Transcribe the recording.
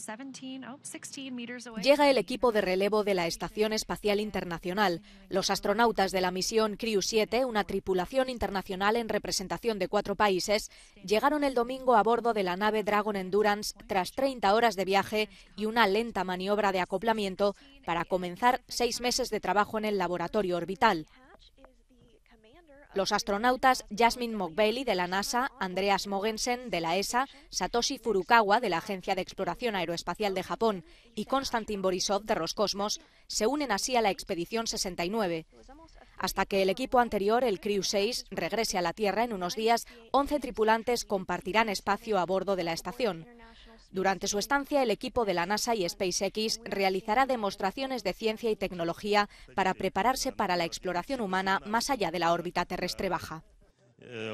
Oh, Llega el equipo de relevo de la Estación Espacial Internacional, los astronautas de la misión Crew 7, una tripulación internacional en representación de cuatro países, llegaron el domingo a bordo de la nave Dragon Endurance tras 30 horas de viaje y una lenta maniobra de acoplamiento para comenzar seis meses de trabajo en el laboratorio orbital. Los astronautas Jasmine Mokbailey de la NASA, Andreas Mogensen de la ESA, Satoshi Furukawa de la Agencia de Exploración Aeroespacial de Japón y Konstantin Borisov de Roscosmos se unen así a la expedición 69. Hasta que el equipo anterior, el Crew 6, regrese a la Tierra en unos días, 11 tripulantes compartirán espacio a bordo de la estación. Durante su estancia, el equipo de la NASA y SpaceX realizará demostraciones de ciencia y tecnología para prepararse para la exploración humana más allá de la órbita terrestre baja. Eh,